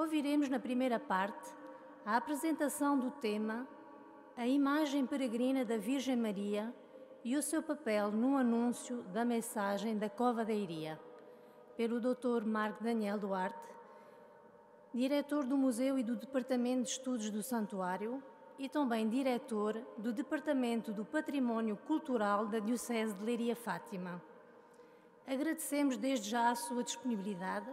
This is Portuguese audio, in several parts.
ouviremos na primeira parte a apresentação do tema A Imagem Peregrina da Virgem Maria e o seu papel no anúncio da mensagem da Cova da Iria, pelo Dr. Marco Daniel Duarte, diretor do Museu e do Departamento de Estudos do Santuário e também diretor do Departamento do Património Cultural da Diocese de Leiria Fátima. Agradecemos desde já a sua disponibilidade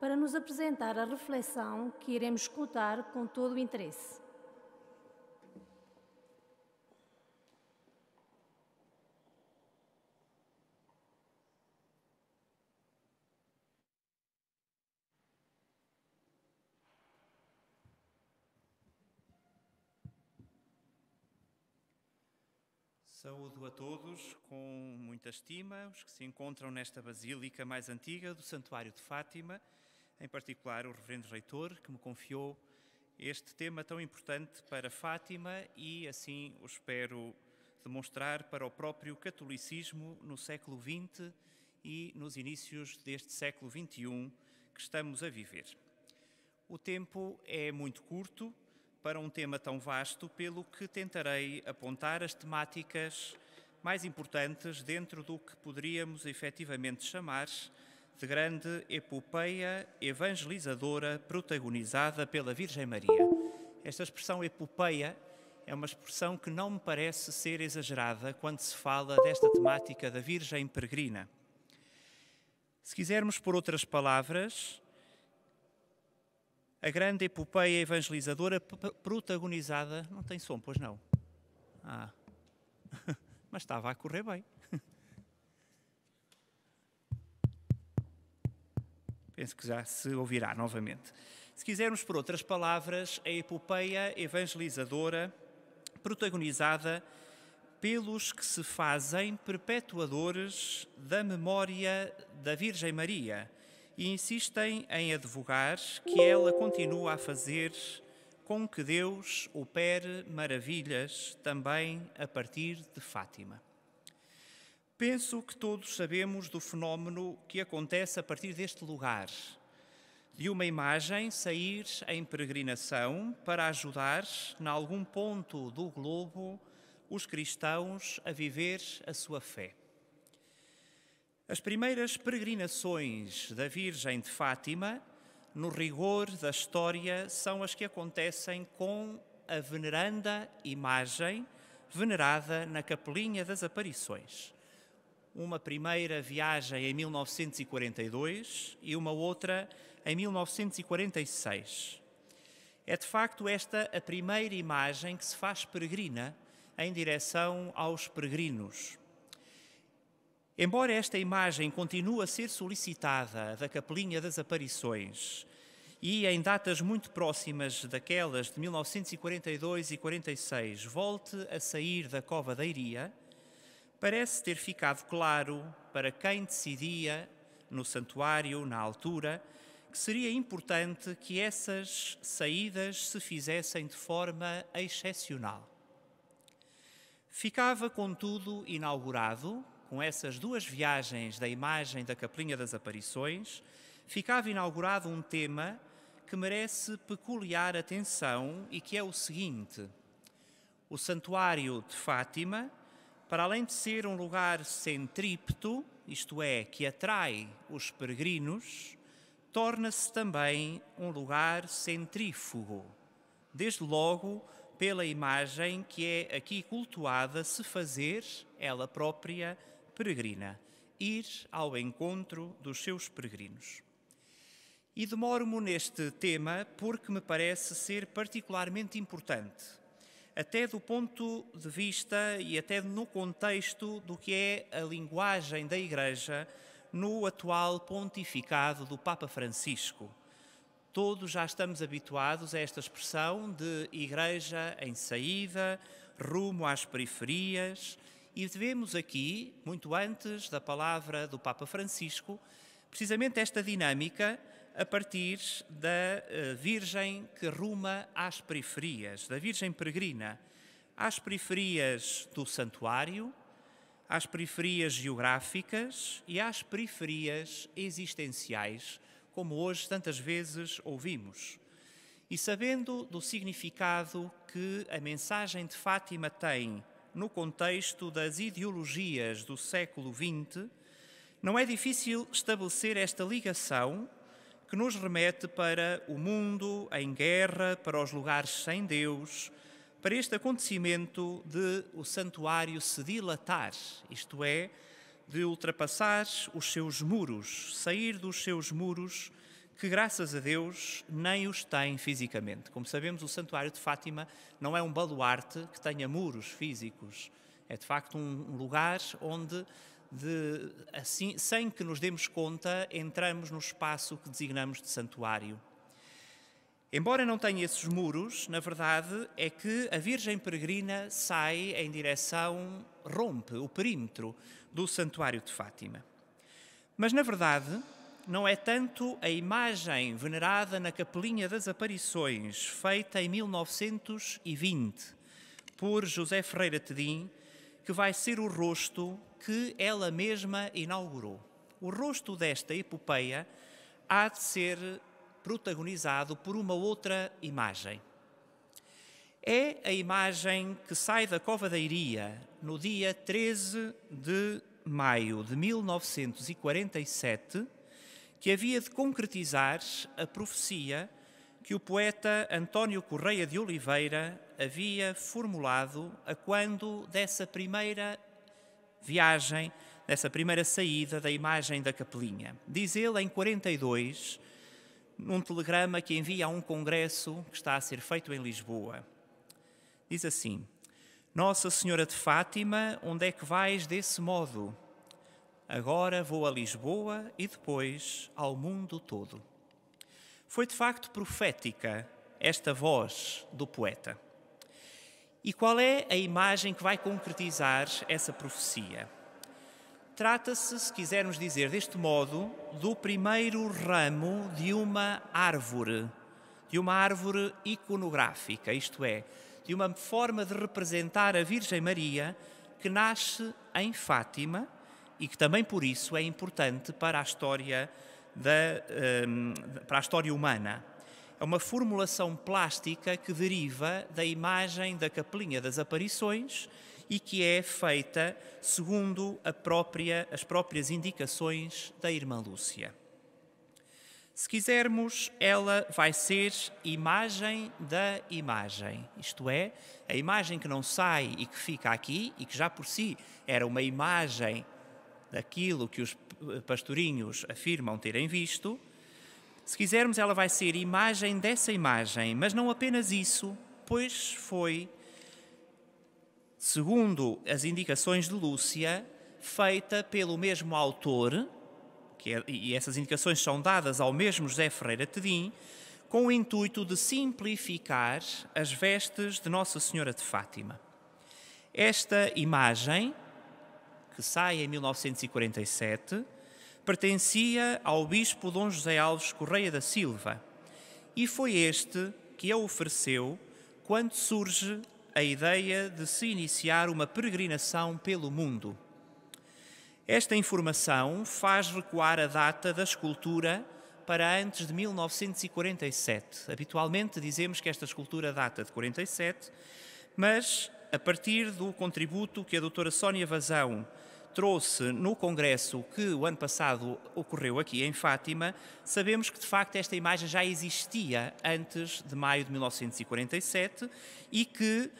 para nos apresentar a reflexão que iremos escutar com todo o interesse. Saúdo a todos com muita estima os que se encontram nesta basílica mais antiga do Santuário de Fátima em particular o Reverendo Reitor, que me confiou este tema tão importante para Fátima e, assim, o espero demonstrar para o próprio catolicismo no século XX e nos inícios deste século XXI que estamos a viver. O tempo é muito curto para um tema tão vasto, pelo que tentarei apontar as temáticas mais importantes dentro do que poderíamos efetivamente chamar de grande epopeia evangelizadora protagonizada pela Virgem Maria. Esta expressão epopeia é uma expressão que não me parece ser exagerada quando se fala desta temática da Virgem Peregrina. Se quisermos, por outras palavras, a grande epopeia evangelizadora protagonizada. Não tem som, pois não? Ah, mas estava a correr bem. penso que já se ouvirá novamente. Se quisermos, por outras palavras, a epopeia evangelizadora protagonizada pelos que se fazem perpetuadores da memória da Virgem Maria e insistem em advogar que ela continua a fazer com que Deus opere maravilhas também a partir de Fátima. Penso que todos sabemos do fenómeno que acontece a partir deste lugar, de uma imagem sair em peregrinação para ajudar, em algum ponto do globo, os cristãos a viver a sua fé. As primeiras peregrinações da Virgem de Fátima, no rigor da história, são as que acontecem com a veneranda imagem venerada na Capelinha das Aparições uma primeira viagem em 1942 e uma outra em 1946. É de facto esta a primeira imagem que se faz peregrina em direção aos peregrinos. Embora esta imagem continue a ser solicitada da Capelinha das Aparições e em datas muito próximas daquelas de 1942 e 46 volte a sair da Cova da Iria, parece ter ficado claro para quem decidia no santuário, na altura, que seria importante que essas saídas se fizessem de forma excepcional. Ficava, contudo, inaugurado, com essas duas viagens da imagem da Capelinha das Aparições, ficava inaugurado um tema que merece peculiar atenção e que é o seguinte: o Santuário de Fátima para além de ser um lugar centrípeto, isto é, que atrai os peregrinos, torna-se também um lugar centrífugo, desde logo pela imagem que é aqui cultuada se fazer ela própria peregrina, ir ao encontro dos seus peregrinos. E demoro-me neste tema porque me parece ser particularmente importante até do ponto de vista e até no contexto do que é a linguagem da Igreja no atual pontificado do Papa Francisco. Todos já estamos habituados a esta expressão de Igreja em saída, rumo às periferias, e vemos aqui, muito antes da palavra do Papa Francisco, precisamente esta dinâmica a partir da eh, Virgem que ruma às periferias, da Virgem Peregrina, às periferias do santuário, às periferias geográficas e às periferias existenciais, como hoje tantas vezes ouvimos. E sabendo do significado que a mensagem de Fátima tem no contexto das ideologias do século XX, não é difícil estabelecer esta ligação que nos remete para o mundo em guerra, para os lugares sem Deus, para este acontecimento de o santuário se dilatar, isto é, de ultrapassar os seus muros, sair dos seus muros, que graças a Deus nem os tem fisicamente. Como sabemos, o Santuário de Fátima não é um baluarte que tenha muros físicos, é de facto um lugar onde de, assim, sem que nos demos conta, entramos no espaço que designamos de santuário. Embora não tenha esses muros, na verdade é que a Virgem Peregrina sai em direção, rompe o perímetro do Santuário de Fátima. Mas, na verdade, não é tanto a imagem venerada na Capelinha das Aparições, feita em 1920 por José Ferreira Tedim, que vai ser o rosto que ela mesma inaugurou. O rosto desta epopeia há de ser protagonizado por uma outra imagem. É a imagem que sai da Cova da Iria no dia 13 de maio de 1947, que havia de concretizar a profecia que o poeta António Correia de Oliveira havia formulado a quando dessa primeira viagem, dessa primeira saída da imagem da Capelinha. Diz ele em 42, num telegrama que envia a um congresso que está a ser feito em Lisboa. Diz assim: Nossa Senhora de Fátima, onde é que vais desse modo? Agora vou a Lisboa e depois ao mundo todo. Foi de facto profética esta voz do poeta. E qual é a imagem que vai concretizar essa profecia? Trata-se, se quisermos dizer deste modo, do primeiro ramo de uma árvore, de uma árvore iconográfica, isto é, de uma forma de representar a Virgem Maria que nasce em Fátima e que também por isso é importante para a história da, ehm, para a história humana. É uma formulação plástica que deriva da imagem da Capelinha das Aparições e que é feita segundo própria, as próprias indicações da Irmã Lúcia. Se quisermos, ela vai ser imagem da imagem, isto é, a imagem que não sai e que fica aqui e que já por si era uma imagem daquilo que os pastorinhos afirmam terem visto, se quisermos, ela vai ser imagem dessa imagem, mas não apenas isso, pois foi, segundo as indicações de Lúcia, feita pelo mesmo autor, que é, e essas indicações são dadas ao mesmo José Ferreira Tedim, com o intuito de simplificar as vestes de Nossa Senhora de Fátima. Esta imagem que sai em 1947, pertencia ao bispo Dom José Alves Correia da Silva e foi este que a ofereceu quando surge a ideia de se iniciar uma peregrinação pelo mundo. Esta informação faz recuar a data da escultura para antes de 1947. Habitualmente dizemos que esta escultura data de 47, mas a partir do contributo que a doutora Sónia Vazão trouxe no congresso que o ano passado ocorreu aqui em Fátima, sabemos que de facto esta imagem já existia antes de maio de 1947 e que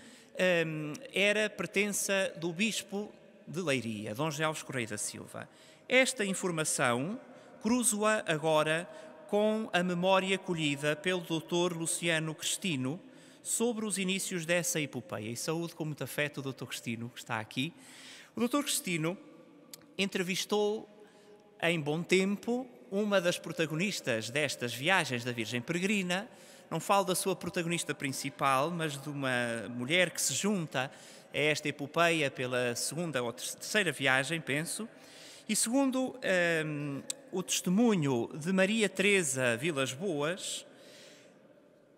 um, era pertença do bispo de Leiria, Dom Gelves Correia da Silva. Esta informação cruzo-a agora com a memória colhida pelo Dr. Luciano Cristino sobre os inícios dessa epopeia. E saúde com muito afeto o Dr. Cristino, que está aqui. O Dr. Cristino entrevistou em bom tempo uma das protagonistas destas viagens da Virgem Peregrina. Não falo da sua protagonista principal, mas de uma mulher que se junta a esta epopeia pela segunda ou terceira viagem, penso. E segundo um, o testemunho de Maria Teresa Vilas Boas,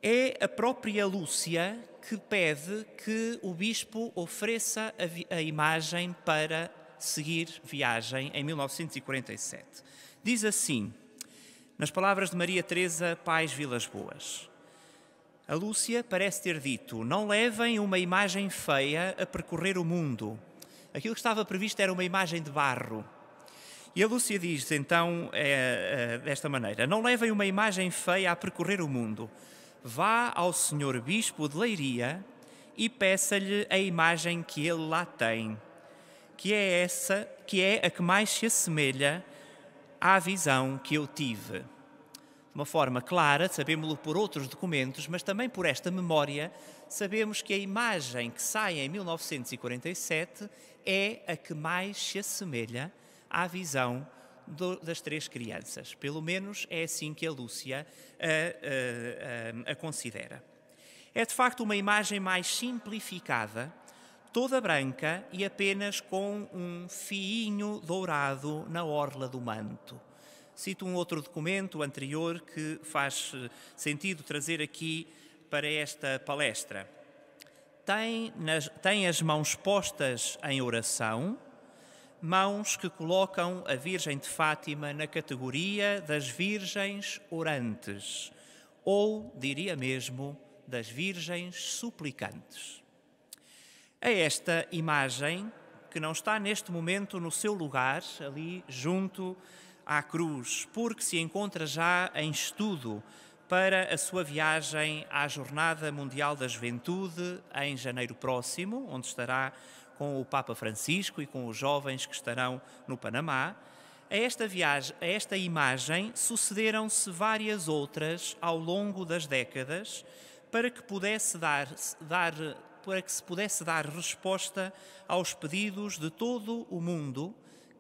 é a própria Lúcia que pede que o bispo ofereça a, a imagem para seguir viagem em 1947. Diz assim, nas palavras de Maria Teresa Pais Vilas Boas. A Lúcia parece ter dito: Não levem uma imagem feia a percorrer o mundo. Aquilo que estava previsto era uma imagem de barro. E a Lúcia diz então é, é, desta maneira: Não levem uma imagem feia a percorrer o mundo. Vá ao Senhor Bispo de Leiria e peça-lhe a imagem que ele lá tem que é essa, que é a que mais se assemelha à visão que eu tive. De uma forma clara, sabemos-lo por outros documentos, mas também por esta memória, sabemos que a imagem que sai em 1947 é a que mais se assemelha à visão do, das três crianças. Pelo menos é assim que a Lúcia a, a, a, a considera. É de facto uma imagem mais simplificada toda branca e apenas com um fiinho dourado na orla do manto. Cito um outro documento anterior que faz eh, sentido trazer aqui para esta palestra. Tem, nas, tem as mãos postas em oração, mãos que colocam a Virgem de Fátima na categoria das virgens orantes, ou, diria mesmo, das virgens suplicantes a esta imagem que não está neste momento no seu lugar, ali junto à cruz, porque se encontra já em estudo para a sua viagem à Jornada Mundial da Juventude em janeiro próximo, onde estará com o Papa Francisco e com os jovens que estarão no Panamá. A esta, viagem, a esta imagem sucederam-se várias outras ao longo das décadas para que pudesse dar, dar para que se pudesse dar resposta aos pedidos de todo o mundo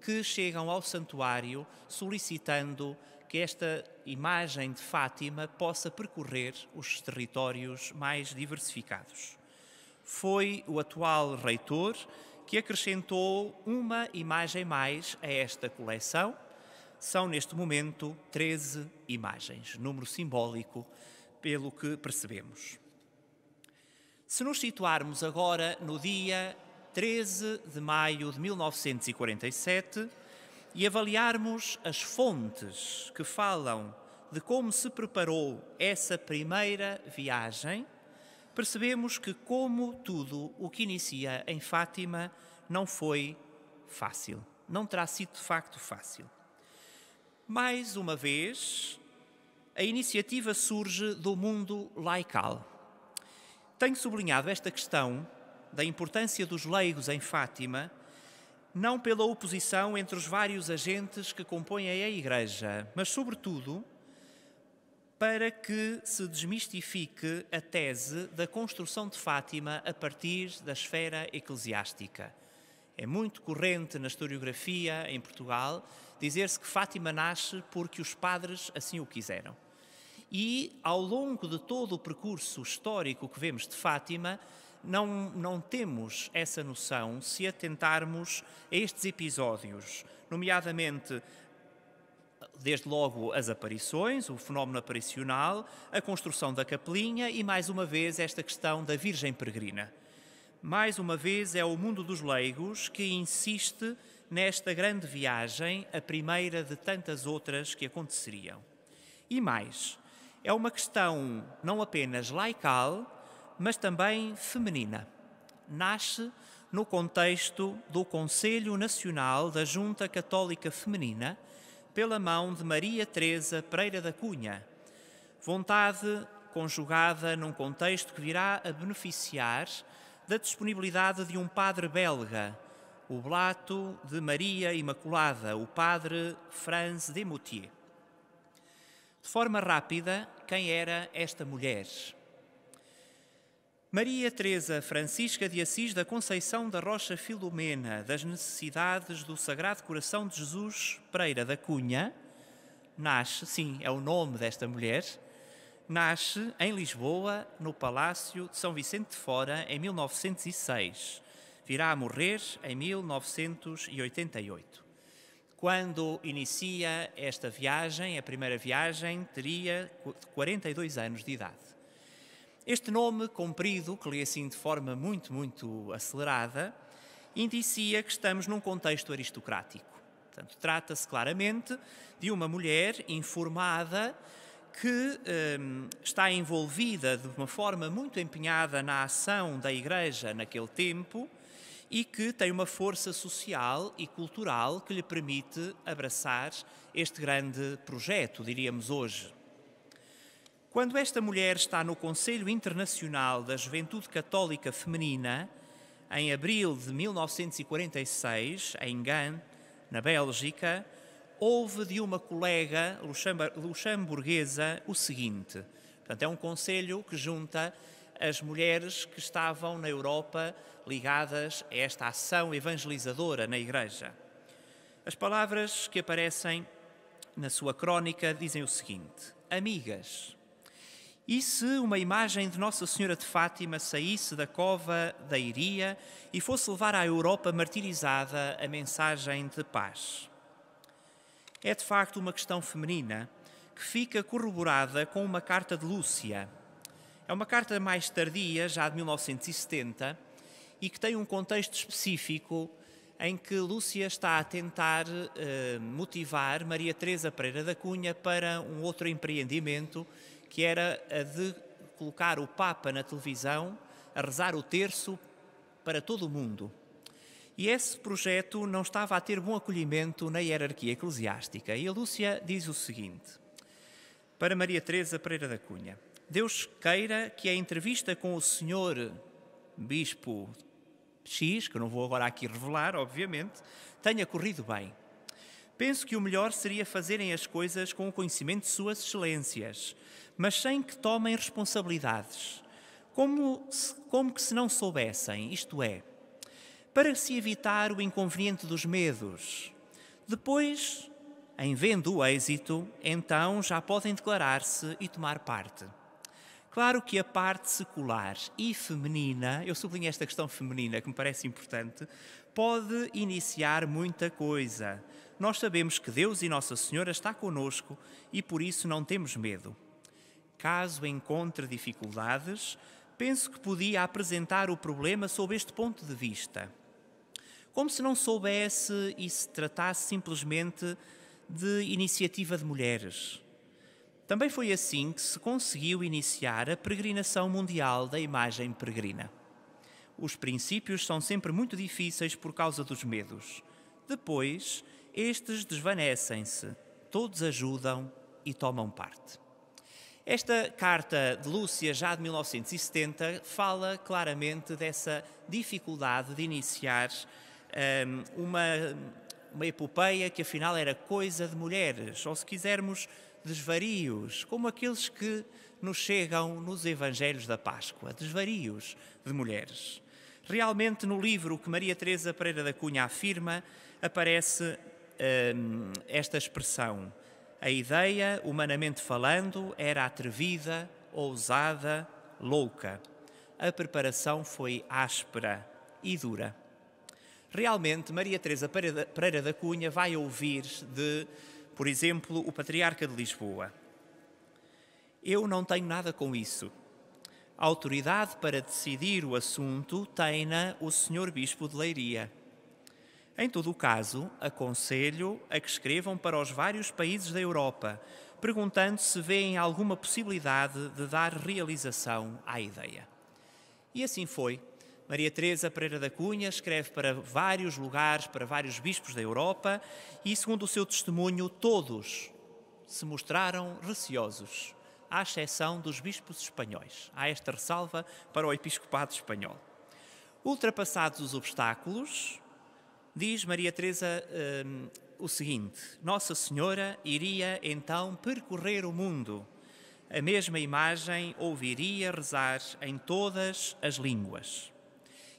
que chegam ao santuário solicitando que esta imagem de Fátima possa percorrer os territórios mais diversificados. Foi o atual reitor que acrescentou uma imagem mais a esta coleção. São neste momento 13 imagens, número simbólico, pelo que percebemos. Se nos situarmos agora no dia 13 de maio de 1947 e avaliarmos as fontes que falam de como se preparou essa primeira viagem, percebemos que, como tudo o que inicia em Fátima, não foi fácil. Não terá sido de facto fácil. Mais uma vez, a iniciativa surge do mundo laical tenho sublinhado esta questão da importância dos leigos em Fátima, não pela oposição entre os vários agentes que compõem a Igreja, mas, sobretudo, para que se desmistifique a tese da construção de Fátima a partir da esfera eclesiástica. É muito corrente na historiografia em Portugal dizer-se que Fátima nasce porque os padres assim o quiseram. E ao longo de todo o percurso histórico que vemos de Fátima, não, não temos essa noção se atentarmos a estes episódios, nomeadamente desde logo as aparições, o fenómeno aparicional, a construção da capelinha e, mais uma vez, esta questão da Virgem Peregrina. Mais uma vez, é o mundo dos leigos que insiste nesta grande viagem, a primeira de tantas outras que aconteceriam. E mais, é uma questão não apenas laical, mas também feminina. Nasce no contexto do Conselho Nacional da Junta Católica Feminina, pela mão de Maria Teresa Pereira da Cunha. Vontade conjugada num contexto que virá a beneficiar da disponibilidade de um padre belga, o Blato de Maria Imaculada, o padre Franz de Moutier de forma rápida quem era esta mulher. Maria Teresa Francisca de Assis da Conceição da Rocha Filomena, das Necessidades do Sagrado Coração de Jesus Pereira da Cunha, nasce, sim, é o nome desta mulher, nasce em Lisboa, no Palácio de São Vicente de Fora, em 1906. Virá a morrer em 1988 quando inicia esta viagem, a primeira viagem, teria 42 anos de idade. Este nome comprido, que lê assim de forma muito, muito acelerada, indicia que estamos num contexto aristocrático. Portanto, trata-se claramente de uma mulher informada que um, está envolvida de uma forma muito empenhada na ação da Igreja naquele tempo e que tem uma força social e cultural que lhe permite abraçar este grande projeto, diríamos hoje. Quando esta mulher está no Conselho Internacional da Juventude Católica Feminina, em abril de 1946, em Gand, na Bélgica, houve de uma colega luxemburguesa o seguinte: portanto, é um conselho que junta as mulheres que estavam na Europa ligadas a esta ação evangelizadora na Igreja. As palavras que aparecem na sua crónica dizem o seguinte: Amigas. E se uma imagem de Nossa Senhora de Fátima saísse da cova da Iria e fosse levar à Europa martirizada a mensagem de paz? É de facto uma questão feminina que fica corroborada com uma carta de Lúcia. É uma carta mais tardia, já de 1970, e que tem um contexto específico em que Lúcia está a tentar eh, motivar Maria Teresa Pereira da Cunha para um outro empreendimento, que era a de colocar o Papa na televisão a rezar o terço para todo o mundo. E esse projeto não estava a ter bom acolhimento na hierarquia eclesiástica. E a Lúcia diz o seguinte: Para Maria Teresa Pereira da Cunha, Deus queira que a entrevista com o senhor bispo X, que eu não vou agora aqui revelar, obviamente, tenha corrido bem. Penso que o melhor seria fazerem as coisas com o conhecimento de Suas Excelências, mas sem que tomem responsabilidades. Como, se, como que se não soubessem, isto é, para se evitar o inconveniente dos medos. Depois, em vendo o êxito, então já podem declarar-se e tomar parte. Claro que a parte secular e feminina, eu sublinho esta questão feminina que me parece importante, pode iniciar muita coisa. Nós sabemos que Deus e Nossa Senhora está conosco e por isso não temos medo. Caso encontre dificuldades, penso que podia apresentar o problema sob este ponto de vista. Como se não soubesse e se tratasse simplesmente de iniciativa de mulheres também foi assim que se conseguiu iniciar a peregrinação mundial da imagem peregrina. Os princípios são sempre muito difíceis por causa dos medos. Depois, estes desvanecem-se, todos ajudam e tomam parte. Esta carta de Lúcia, já de 1970, fala claramente dessa dificuldade de iniciar um, uma, uma epopeia que afinal era coisa de mulheres, ou se quisermos, desvarios, como aqueles que nos chegam nos Evangelhos da Páscoa, desvarios de mulheres. Realmente, no livro que Maria Teresa Pereira da Cunha afirma, aparece hum, esta expressão. A ideia, humanamente falando, era atrevida, ousada, louca. A preparação foi áspera e dura. Realmente, Maria Teresa Pereira da Cunha vai ouvir de por exemplo, o Patriarca de Lisboa. Eu não tenho nada com isso. A autoridade para decidir o assunto tem-na o Senhor Bispo de Leiria. Em todo o caso, aconselho a que escrevam para os vários países da Europa, perguntando se vêem alguma possibilidade de dar realização à ideia. E assim foi. Maria Teresa Pereira da Cunha escreve para vários lugares, para vários bispos da Europa e, segundo o seu testemunho, todos se mostraram receosos, à exceção dos bispos espanhóis. Há esta ressalva para o episcopado espanhol. Ultrapassados os obstáculos, diz Maria Teresa um, o seguinte: Nossa Senhora iria então percorrer o mundo. A mesma imagem ouviria rezar em todas as línguas.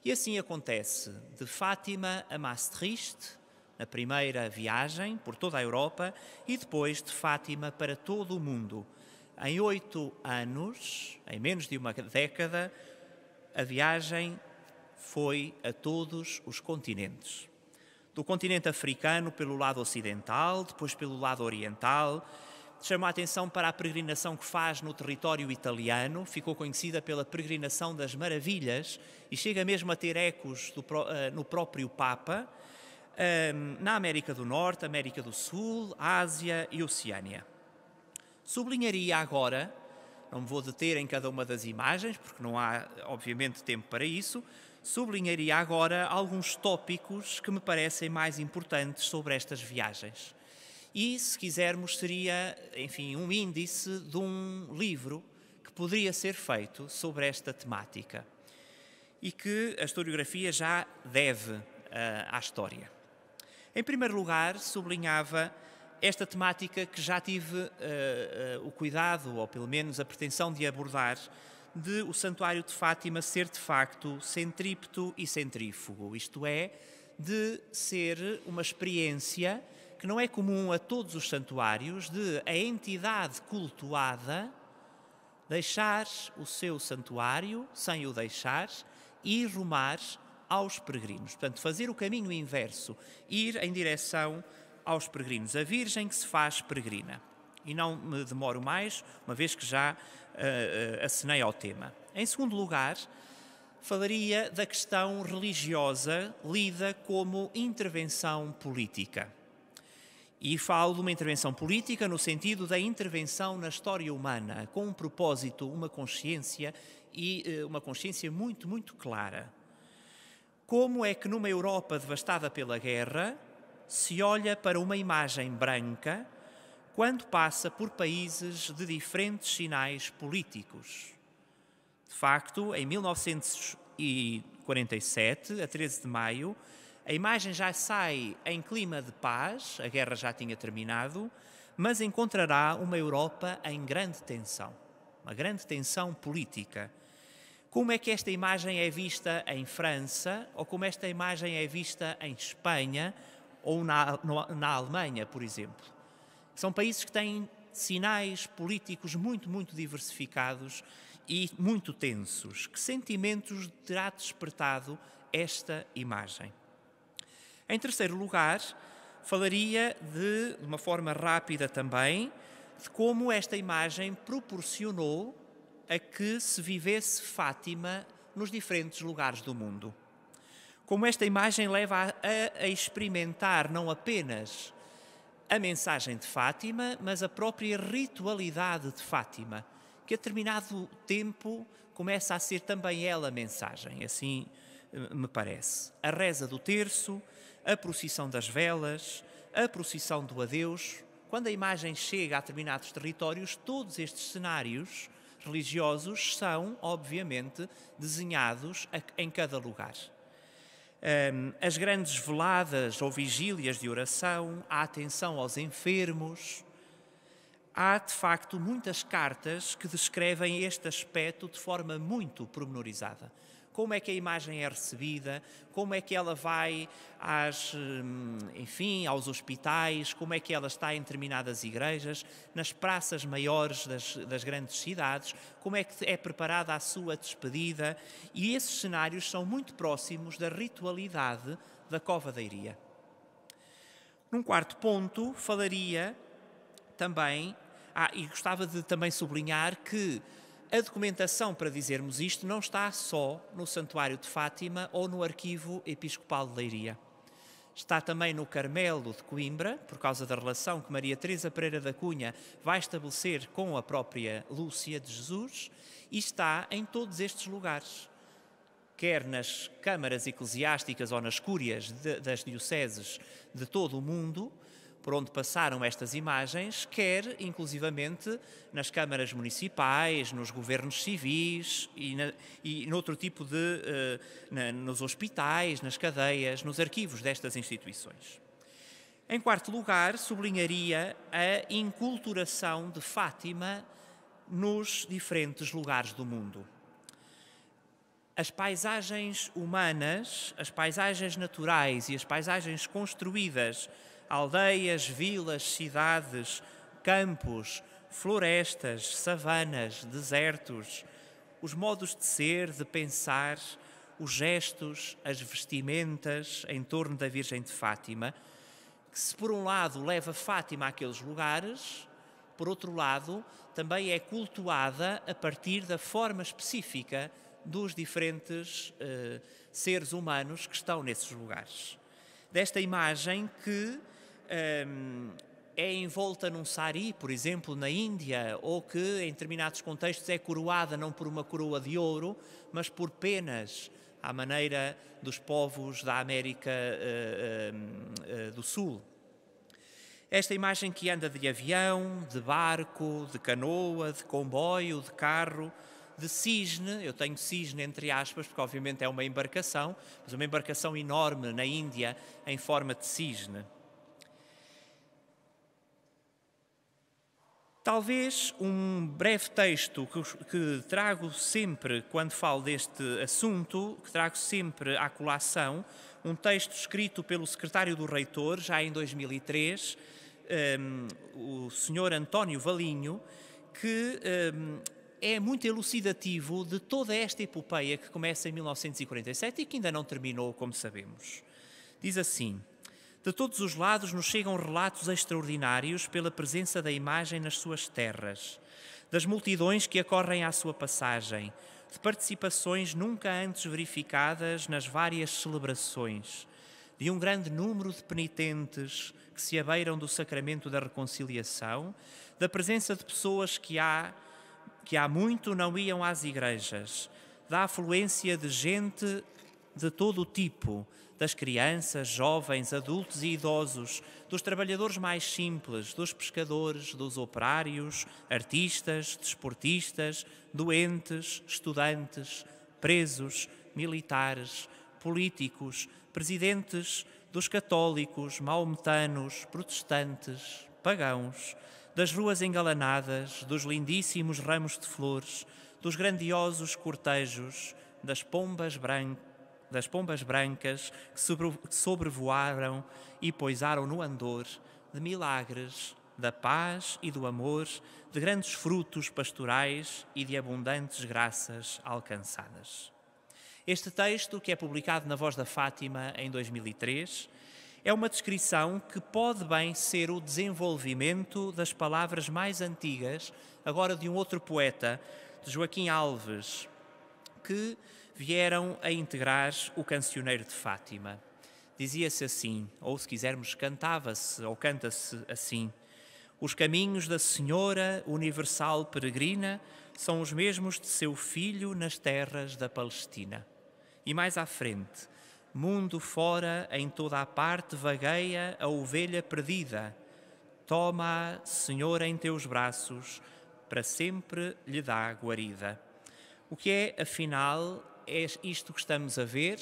E assim acontece, de Fátima a Maastricht, na primeira viagem por toda a Europa, e depois de Fátima para todo o mundo. Em oito anos, em menos de uma década, a viagem foi a todos os continentes. Do continente africano pelo lado ocidental, depois pelo lado oriental, chama a atenção para a peregrinação que faz no território italiano, ficou conhecida pela peregrinação das maravilhas e chega mesmo a ter ecos do, eh, no próprio Papa, ehm, na América do Norte, América do Sul, Ásia e Oceânia. Sublinharia agora, não me vou deter em cada uma das imagens, porque não há, obviamente, tempo para isso, sublinharia agora alguns tópicos que me parecem mais importantes sobre estas viagens. E, se quisermos, seria, enfim, um índice de um livro que poderia ser feito sobre esta temática e que a historiografia já deve uh, à história. Em primeiro lugar, sublinhava esta temática que já tive uh, uh, o cuidado, ou pelo menos a pretensão de abordar, de o Santuário de Fátima ser de facto centrípeto e centrífugo, isto é, de ser uma experiência que não é comum a todos os santuários, de a entidade cultuada deixar o seu santuário sem o deixar e rumar aos peregrinos. Portanto, fazer o caminho inverso, ir em direção aos peregrinos, a Virgem que se faz peregrina. E não me demoro mais, uma vez que já uh, eh, eh, acenei ao tema. Em segundo lugar, falaria da questão religiosa lida como intervenção política. E falo de uma intervenção política no sentido da intervenção na história humana, com um propósito, uma consciência e eh, uma consciência muito, muito clara. Como é que numa Europa devastada pela guerra se olha para uma imagem branca quando passa por países de diferentes sinais políticos? De facto, em 1947, a 13 de maio, a imagem já sai em clima de paz, a guerra já tinha terminado, mas encontrará uma Europa em grande tensão, uma grande tensão política. Como é que esta imagem é vista em França, ou como esta imagem é vista em Espanha, ou na, na Alemanha, por exemplo? São países que têm sinais políticos muito, muito diversificados e muito tensos. Que sentimentos terá despertado esta imagem? Em terceiro lugar, falaria de, de uma forma rápida também, de como esta imagem proporcionou a que se vivesse Fátima nos diferentes lugares do mundo. Como esta imagem leva a, a, experimentar não apenas a mensagem de Fátima, mas a própria ritualidade de Fátima, que a determinado tempo começa a ser também ela mensagem, assim eh, me parece. A reza do terço, a procissão das velas, a procissão do adeus. Quando a imagem chega a determinados territórios, todos estes cenários religiosos são, obviamente, desenhados em cada lugar. As grandes veladas ou vigílias de oração, a atenção aos enfermos. Há, de facto, muitas cartas que descrevem este aspecto de forma muito pormenorizada como é que a imagem é recebida, como é que ela vai às, hum, enfim, aos hospitais, como é que ela está em determinadas igrejas, nas praças maiores das, das grandes cidades, como é que é preparada a sua despedida. E esses cenários são muito próximos da ritualidade da Cova da Iria. Num quarto ponto, falaria também, ah, e gostava de também sublinhar que a documentação para dizermos isto não está só no Santuário de Fátima ou no Arquivo Episcopal de Leiria. Está também no Carmelo de Coimbra, por causa da relação que Maria Teresa Pereira da Cunha vai estabelecer com a própria Lúcia de Jesus, e está em todos estes lugares quer nas câmaras eclesiásticas ou nas cúrias de, das dioceses de todo o mundo, por onde passaram estas imagens, quer inclusivamente nas câmaras municipais, nos governos civis e, na, e noutro tipo de. Uh, na, nos hospitais, nas cadeias, nos arquivos destas instituições. Em quarto lugar, sublinharia a inculturação de Fátima nos diferentes lugares do mundo. As paisagens humanas, as paisagens naturais e as paisagens construídas aldeias, vilas, cidades, campos, florestas, savanas, desertos, os modos de ser, de pensar, os gestos, as vestimentas em torno da Virgem de Fátima, que se por um lado leva Fátima àqueles lugares, por outro lado também é cultuada a partir da forma específica dos diferentes eh, seres humanos que estão nesses lugares. Desta imagem que Ehm, é envolta num sari, por exemplo, na Índia, ou que em determinados contextos é coroada não por uma coroa de ouro, mas por penas, à maneira dos povos da América uh, uh, do Sul. Esta imagem que anda de avião, de barco, de canoa, de comboio, de carro, de cisne, eu tenho cisne entre aspas, porque obviamente é uma embarcação, mas uma embarcação enorme na Índia em forma de cisne. Talvez um breve texto que, trago sempre quando falo deste assunto, que trago sempre à colação, um texto escrito pelo secretário do reitor, já em 2003, um, ehm, o senhor António Valinho, que um, ehm, é muito elucidativo de toda esta epopeia que começa em 1947 e que ainda não terminou, como sabemos. Diz assim. De todos os lados nos chegam relatos extraordinários pela presença da imagem nas suas terras, das multidões que acorrem à sua passagem, de participações nunca antes verificadas nas várias celebrações, de um grande número de penitentes que se abeiram do sacramento da reconciliação, da presença de pessoas que há que há muito não iam às igrejas, da afluência de gente de todo o tipo, das crianças, jovens, adultos e idosos, dos trabalhadores mais simples, dos pescadores, dos operários, artistas, desportistas, doentes, estudantes, presos, militares, políticos, presidentes dos católicos, maometanos, protestantes, pagãos, das ruas engalanadas, dos lindíssimos ramos de flores, dos grandiosos cortejos, das pombas brancas das pombas brancas que sobrevoaram e poisaram no andor, de milagres, da paz e do amor, de grandes frutos pastorais e de abundantes graças alcançadas. Este texto, que é publicado na Voz da Fátima em 2003, é uma descrição que pode bem ser o desenvolvimento das palavras mais antigas, agora de um outro poeta, de Joaquim Alves, que vieram a integrar o Cancioneiro de Fátima. Dizia-se assim, ou se quisermos, cantava-se ou canta-se assim: Os caminhos da Senhora Universal Peregrina são os mesmos de seu filho nas terras da Palestina. E mais à frente, mundo fora, em toda a parte vagueia a ovelha perdida. Toma-a, Senhor, em teus braços, para sempre lhe dá guarida. O que é, afinal, é isto que estamos a ver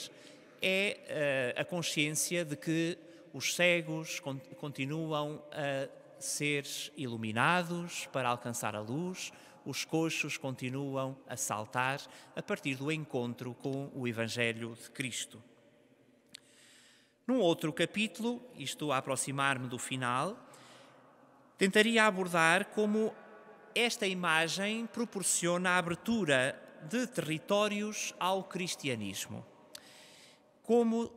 é eh, a consciência de que os cegos continuam a ser iluminados para alcançar a luz, os coxos continuam a saltar a partir do encontro com o Evangelho de Cristo. Num outro capítulo, isto a aproximar-me do final, tentaria abordar como esta imagem proporciona a abertura de territórios ao cristianismo. Como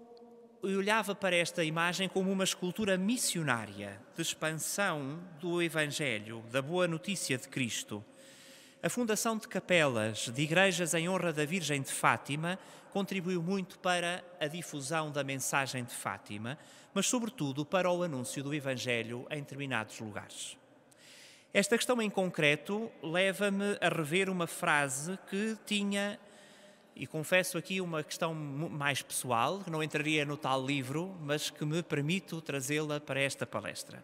eu olhava para esta imagem como uma escultura missionária de expansão do Evangelho, da boa notícia de Cristo. A fundação de capelas de igrejas em honra da Virgem de Fátima contribuiu muito para a difusão da mensagem de Fátima, mas, sobretudo, para o anúncio do Evangelho em determinados lugares. Esta questão em concreto leva-me a rever uma frase que tinha, e confesso aqui uma questão mais pessoal, que não entraria no tal livro, mas que me permito trazê-la para esta palestra.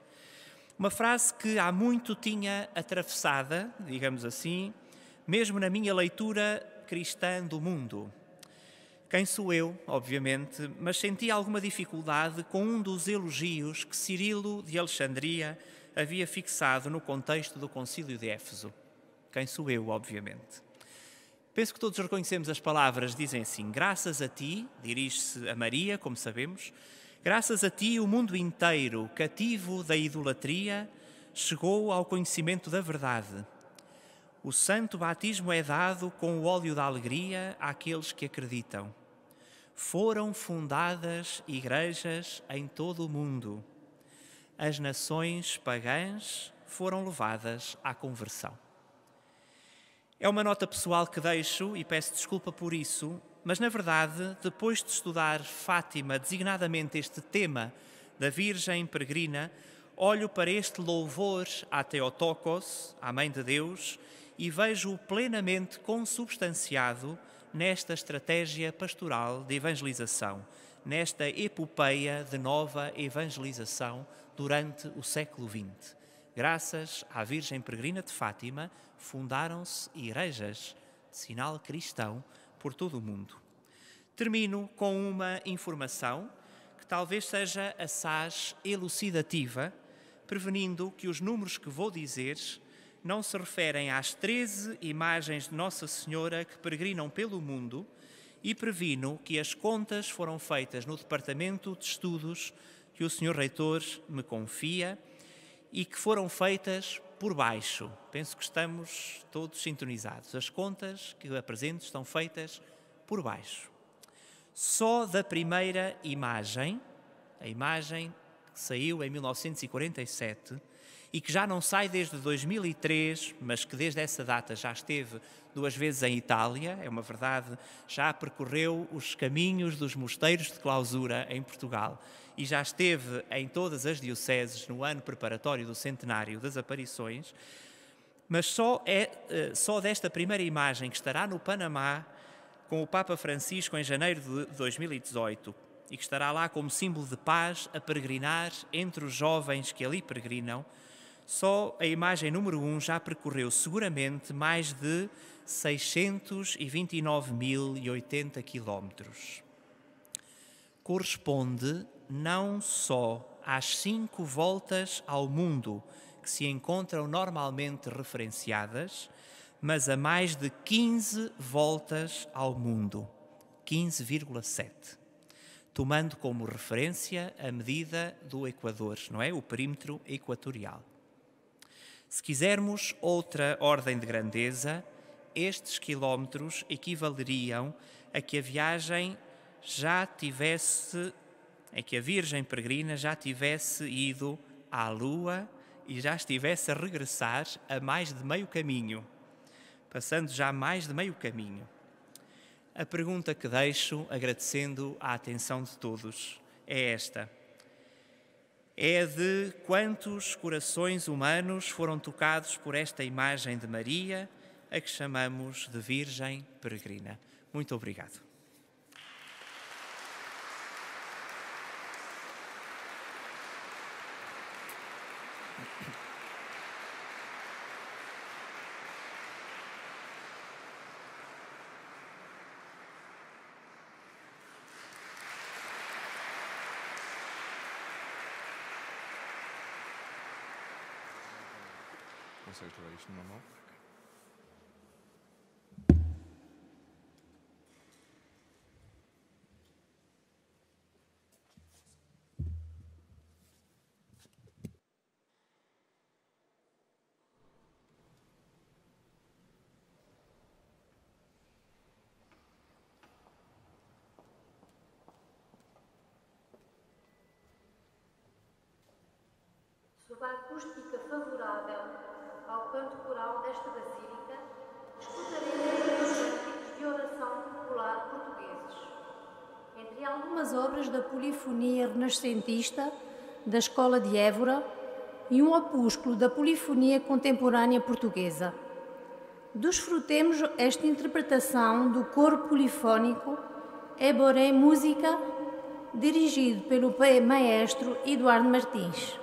Uma frase que há muito tinha atravessada, digamos assim, mesmo na minha leitura cristã do mundo. Quem sou eu, obviamente, mas senti alguma dificuldade com um dos elogios que Cirilo de Alexandria havia fixado no contexto do Concílio de Éfeso. Quem sou eu, obviamente. Penso que todos reconhecemos as palavras, dizem assim: Graças a ti, dirige-se a Maria, como sabemos, graças a ti o mundo inteiro, cativo da idolatria, chegou ao conhecimento da verdade. O santo batismo é dado com o óleo da alegria àqueles que acreditam. Foram fundadas igrejas em todo o mundo as nações pagãs foram levadas à conversão. É uma nota pessoal que deixo e peço desculpa por isso, mas na verdade, depois de estudar Fátima, designadamente este tema da Virgem Peregrina, olho para este louvor a Teotocos, à Mãe de Deus, e vejo-o plenamente consubstanciado nesta estratégia pastoral de evangelização, nesta epopeia de nova evangelização durante o século XX. Graças à Virgem Peregrina de Fátima, fundaram-se igrejas de sinal cristão por todo o mundo. Termino com uma informação que talvez seja assaz elucidativa, prevenindo que os números que vou dizer não se referem às 13 imagens de Nossa Senhora que peregrinam pelo mundo e previno que as contas foram feitas no Departamento de Estudos que o senhor reitor me confia e que foram feitas por baixo. Penso que estamos todos sintonizados. As contas que eu apresento estão feitas por baixo. Só da primeira imagem, a imagem que saiu em 1947, e que já não sai desde 2003, mas que desde essa data já esteve duas vezes em Itália, é uma verdade, já percorreu os caminhos dos mosteiros de clausura em Portugal e já esteve em todas as dioceses no ano preparatório do centenário das aparições, mas só é eh, só desta primeira imagem que estará no Panamá com o Papa Francisco em janeiro de 2018 e que estará lá como símbolo de paz a peregrinar entre os jovens que ali peregrinam só a imagem número 1 já percorreu seguramente mais de 629.080 quilómetros. Corresponde não só às cinco voltas ao mundo que se encontram normalmente referenciadas, mas a mais de 15 voltas ao mundo, 15,7, tomando como referência a medida do Equador, não é? O perímetro equatorial. Se quisermos outra ordem de grandeza, estes quilómetros equivaleriam a que a viagem já tivesse, a que a Virgem Peregrina já tivesse ido à Lua e já estivesse a regressar a mais de meio caminho, passando já mais de meio caminho. A pergunta que deixo, agradecendo a atenção de todos, é esta é de quantos corações humanos foram tocados por esta imagem de Maria, a que chamamos de Virgem Peregrina. Muito obrigado. alteration one off. sob a acústica favorável ao canto coral desta basílica, escutaremos cânticos de oração popular portugueses. Entre algumas obras da polifonia renascentista da Escola de Évora e um opúsculo da polifonia contemporânea portuguesa. Desfrutemos esta interpretação do coro polifónico Eboré é Música, dirigido pelo maestro Eduardo Martins.